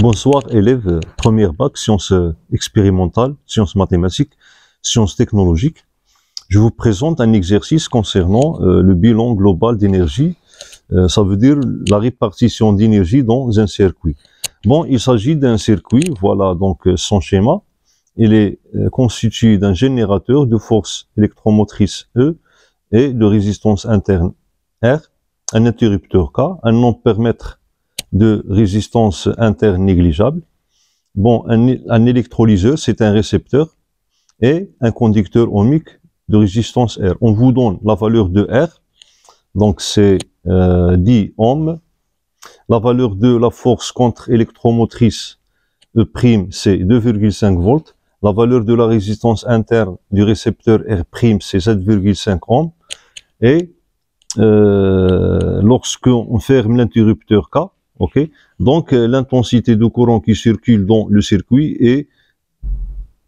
Bonsoir élèves, première bac, sciences expérimentales, sciences mathématiques, sciences technologiques. Je vous présente un exercice concernant euh, le bilan global d'énergie. Euh, ça veut dire la répartition d'énergie dans un circuit. Bon, il s'agit d'un circuit, voilà donc euh, son schéma. Il est constitué d'un générateur de force électromotrice E et de résistance interne R, un interrupteur K, un non permettre de résistance interne négligeable. Bon, un, électrolyseur, c'est un récepteur et un conducteur ohmique de résistance R. On vous donne la valeur de R, donc c'est 10 euh, ohms. La valeur de la force contre électromotrice prime, c'est 2,5 volts. La valeur de la résistance interne du récepteur R', c'est 7,5 ohms. Et euh, lorsqu'on ferme l'interrupteur K, Ok, Donc euh, l'intensité de courant qui circule dans le circuit est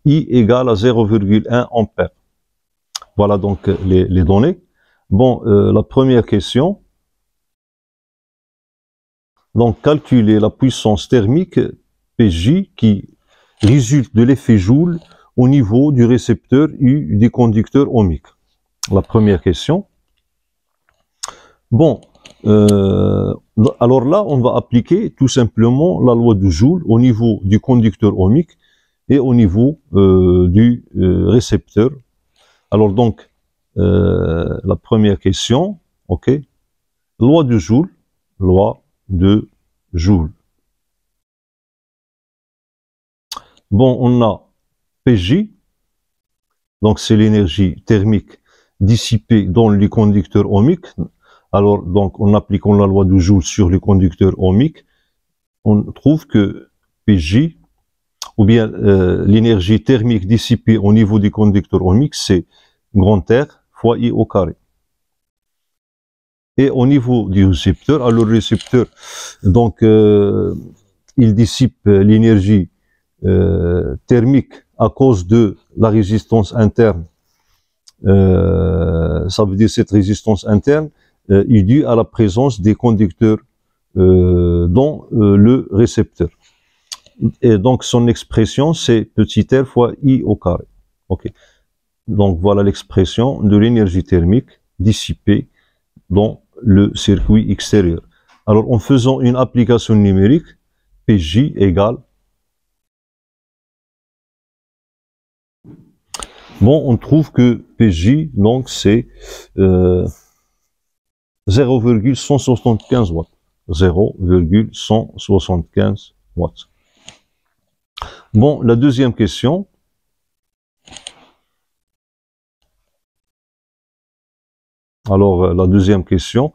I égale à 0,1 ampère. Voilà donc euh, les, données. Bon, euh, la première question. Donc calculer la puissance thermique PJ qui résulte de l'effet Joule au niveau du récepteur U du conducteur ohmique. La première question. Bon, euh, alors là, on va appliquer tout simplement la loi de Joule au niveau du conducteur ohmique et au niveau euh, du euh, récepteur. Alors donc, la première question, ok, loi de Joule, loi de Joule. Bon, on a PJ, donc c'est l'énergie thermique dissipée dans les conducteurs ohmiques, alors, donc, en appliquant la loi du joule sur le conducteur ohmique, on trouve que PJ, ou bien euh, l'énergie thermique dissipée au niveau du conducteur ohmique, c'est grand R fois I au carré. Et au niveau du récepteur, alors le récepteur, donc, euh, il dissipe l'énergie euh, thermique à cause de la résistance interne. ça veut dire cette résistance interne, est euh, due à la présence des conducteurs euh, dans euh, le récepteur. Et donc son expression, c'est petit r fois i au carré. Okay. Donc voilà l'expression de l'énergie thermique dissipée dans le circuit extérieur. Alors en faisant une application numérique, PJ égale. Bon, on trouve que PJ, donc c'est 0,175 watts. 0,175 watts. Bon, la deuxième question. Alors, euh, la deuxième question.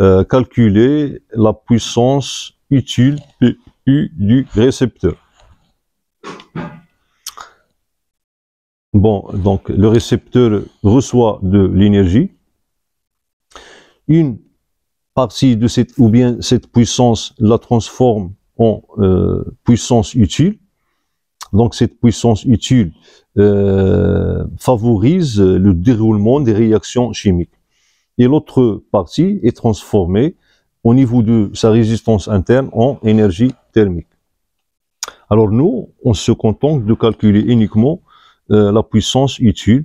Euh, calculer la puissance utile PU du récepteur. Bon, donc le récepteur reçoit de l'énergie une partie de cette, ou bien cette puissance la transforme en euh, puissance utile. Donc cette puissance utile euh, favorise le déroulement des réactions chimiques. Et l'autre partie est transformée au niveau de sa résistance interne en énergie thermique. Alors nous, on se contente de calculer uniquement euh, la puissance utile.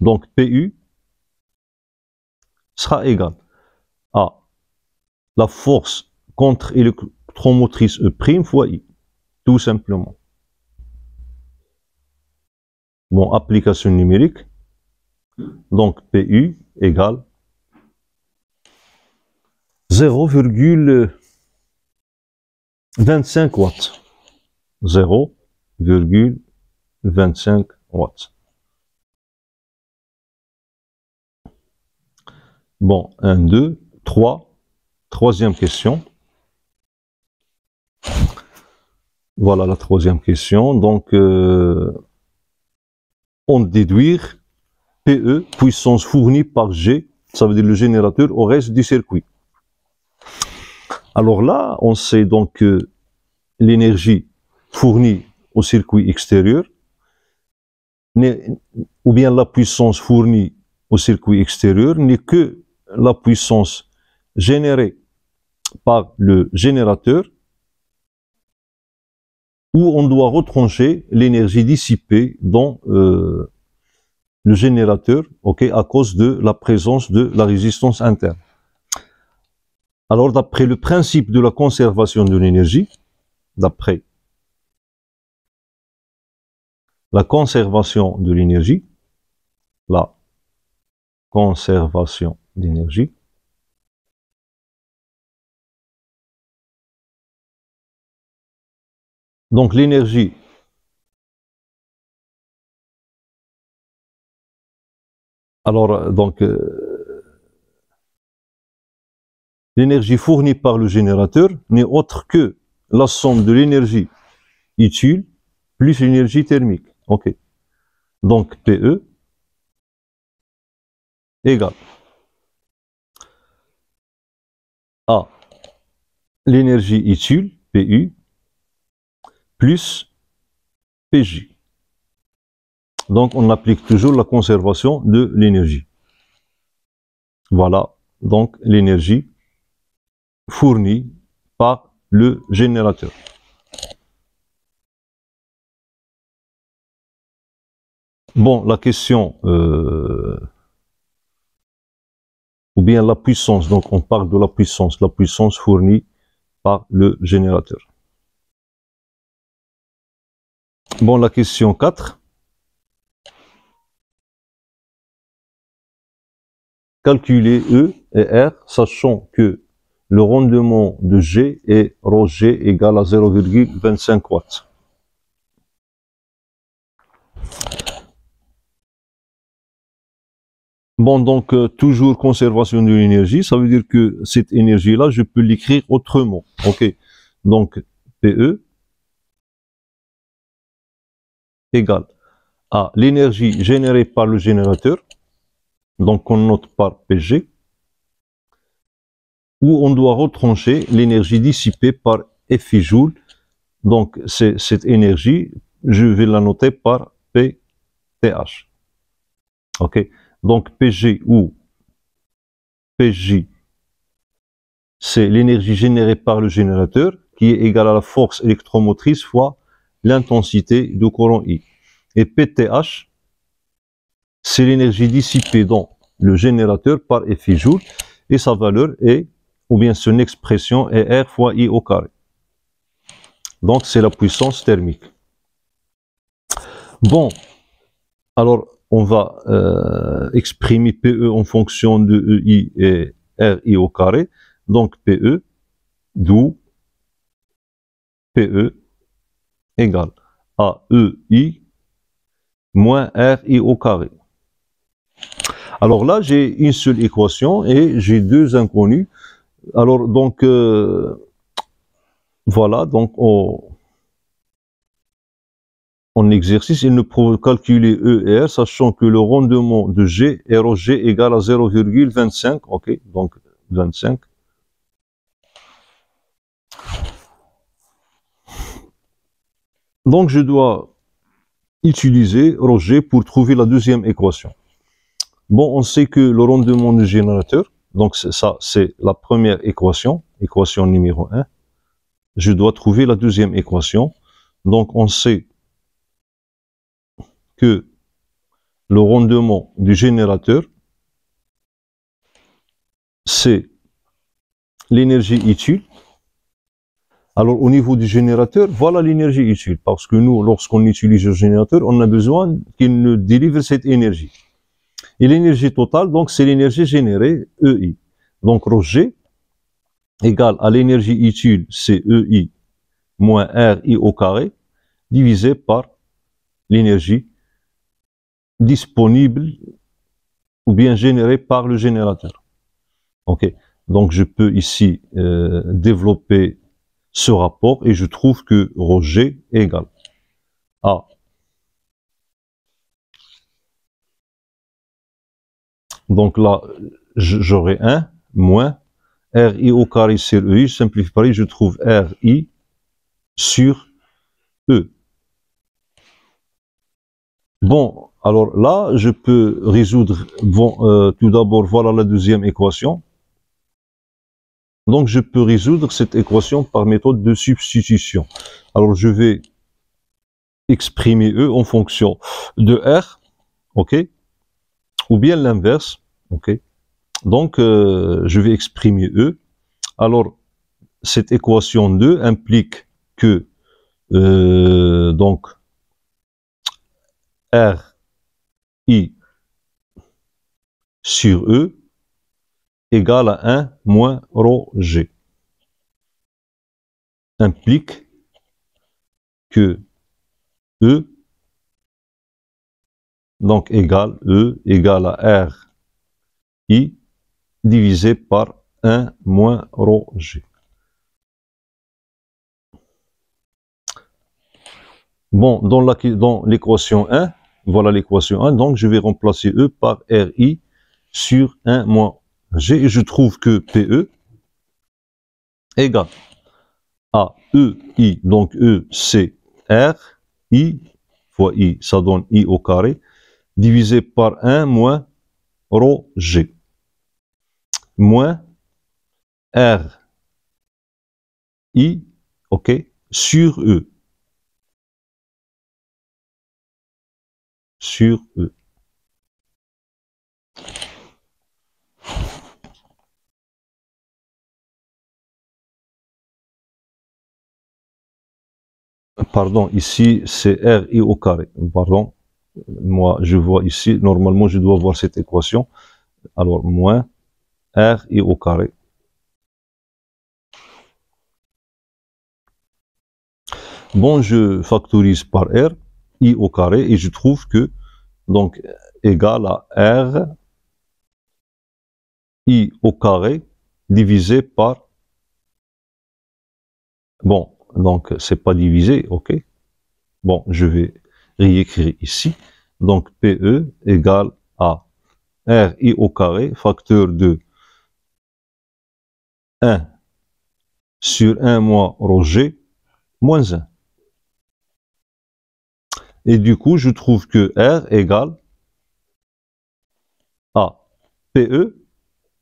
Donc PU sera égal à la force contre électromotrice E' fois I, tout simplement. Bon, application numérique. Donc PU égale 0,25 watts. 0,25 watts. Bon, 1, 2, 3. Troisième question. Voilà la troisième question. Donc, euh, on déduire PE, puissance fournie par G, ça veut dire le générateur, au reste du circuit. Alors là, on sait donc que l'énergie fournie au circuit extérieur, ou bien la puissance fournie au circuit extérieur, n'est que la puissance générée par le générateur, où on doit retrancher l'énergie dissipée dans euh, le générateur à cause de la présence de la résistance interne. Alors d'après le principe de la conservation de l'énergie, d'après la conservation de l'énergie, la conservation d'énergie Donc l'énergie Alors euh, donc euh, l'énergie fournie par le générateur n'est autre que la somme de l'énergie utile plus l'énergie thermique. OK. Donc PE égale l'énergie utile, PU, plus PJ. Donc, on applique toujours la conservation de l'énergie. Voilà, donc l'énergie fournie par le générateur. Bon, la question euh, bien la puissance. Donc on parle de la puissance, la puissance fournie par le générateur. Bon, la question 4. Calculer E et R, sachant que le rendement de G est ρG égal à 0,25 watts. Bon, donc euh, toujours conservation de l'énergie, ça veut dire que cette énergie-là, je peux l'écrire autrement. OK. Donc, PE égale à l'énergie générée par le générateur, donc on note par PG, où on doit retrancher l'énergie dissipée par FI Donc, cette énergie, je vais la noter par PTH. OK donc PG ou PJ, c'est l'énergie générée par le générateur qui est égale à la force électromotrice fois l'intensité du courant I. Et PTH, c'est l'énergie dissipée dans le générateur par effet joule et sa valeur est, ou bien son expression est R fois I au carré. Donc c'est la puissance thermique. Bon, alors on va euh, exprimer PE en fonction de EI et RI au carré, donc PE, d'où PE égale à EI moins RI au carré. Alors là, j'ai une seule équation et j'ai deux inconnus. Alors donc, euh, voilà, donc on, en exercice, il ne peut calculer E et R, sachant que le rendement de G, Roger égale à 0,25, ok, donc 25. Donc je dois utiliser Roger pour trouver la deuxième équation. Bon, on sait que le rendement du générateur, donc ça c'est la première équation, équation numéro 1. Je dois trouver la deuxième équation. Donc on sait que le rendement du générateur, c'est l'énergie utile. Alors au niveau du générateur, voilà l'énergie utile, parce que nous, lorsqu'on utilise le générateur, on a besoin qu'il nous délivre cette énergie. Et l'énergie totale, donc, c'est l'énergie générée, EI. Donc, G égale à l'énergie utile, c'est EI moins RI au carré, divisé par l'énergie disponible ou bien généré par le générateur. Ok, donc je peux ici euh, développer ce rapport et je trouve que roger est égal à donc là j'aurai 1 moins RI au carré sur EI, je simplifie je trouve RI sur E. Bon, alors là, je peux résoudre, bon, euh, tout d'abord, voilà la deuxième équation. Donc, je peux résoudre cette équation par méthode de substitution. Alors, je vais exprimer E en fonction de R, ok Ou bien l'inverse, ok Donc, euh, je vais exprimer E. Alors, cette équation 2 implique que, euh, donc, R I sur E égale à 1 moins Rho G implique que E donc égale E égale à R I divisé par 1 moins Rho G. Bon, dans l'équation 1, voilà l'équation 1. Donc, je vais remplacer E par RI sur 1 moins G. Et je trouve que PE égale à EI, donc E, c'est R, I fois I, ça donne I au carré, divisé par 1 moins rho G, moins R, I, ok, sur E. sur E. Pardon, ici c'est R et au carré. Pardon, moi je vois ici, normalement je dois voir cette équation. Alors moins R et au carré. Bon, je factorise par R i au carré, et je trouve que, donc, égal à r i au carré divisé par, bon, donc c'est pas divisé, ok, bon, je vais réécrire ici, donc PE égale à R i au carré, facteur de 1 sur 1 moins Roger, moins 1. Et du coup, je trouve que R égale à PE,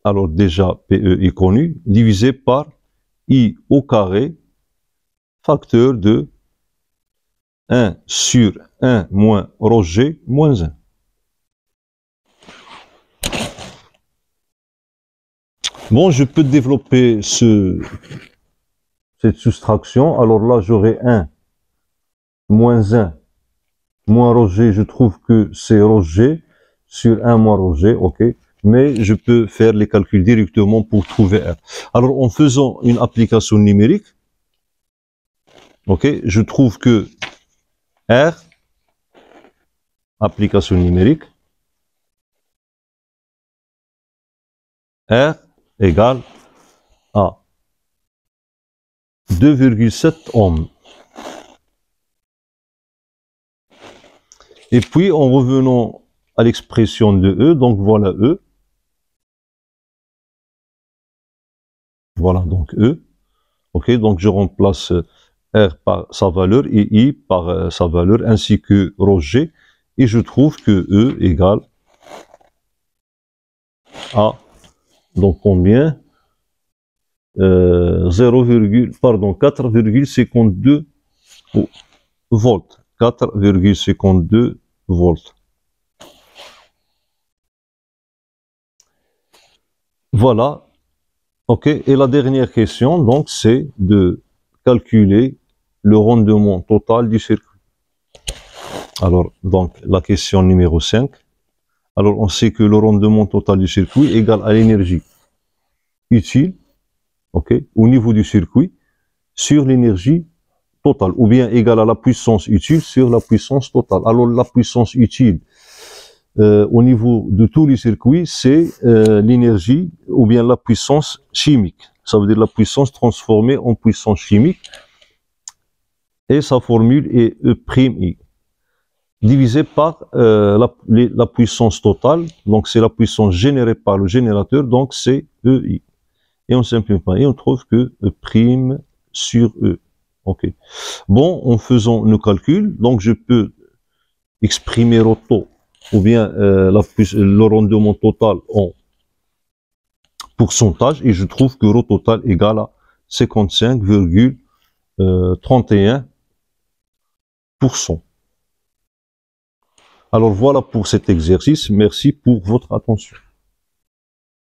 alors déjà PE est connu, divisé par I au carré, facteur de 1 sur 1 moins Roger moins 1. Bon, je peux développer cette soustraction. Alors là, j'aurai 1 moins 1 Moins Roger, je trouve que c'est Roger sur un moins Roger, ok mais je peux faire les calculs directement pour trouver R. Alors, en faisant une application numérique, ok, je trouve que R, application numérique, R égale à 2,7 ohms. Et puis, en revenant à l'expression de E, donc voilà E. Voilà donc E. OK, donc je remplace R par sa valeur et I par euh, sa valeur, ainsi que Roger. Et je trouve que E égale à, donc combien 0, euh, pardon, 4,52 volts. 4,52 volts. Voilà. OK. Et la dernière question, donc, c'est de calculer le rendement total du circuit. Alors, donc, la question numéro 5. Alors, on sait que le rendement total du circuit égal à l'énergie utile, OK, au niveau du circuit, sur l'énergie ou bien égale à la puissance utile sur la puissance totale. Alors la puissance utile euh, au niveau de tous les circuits, c'est euh, l'énergie ou bien la puissance chimique. Ça veut dire la puissance transformée en puissance chimique. Et sa formule est E'I divisé par euh, la, puissance totale, donc c'est la puissance générée par le générateur, donc c'est EI. Et on simplifie et on trouve que E' sur E. Ok. Bon, en faisant nos calculs, donc je peux exprimer le ou bien euh, la, le rendement total en pourcentage et je trouve que le total égal à 55,31%. Euh, Alors voilà pour cet exercice. Merci pour votre attention.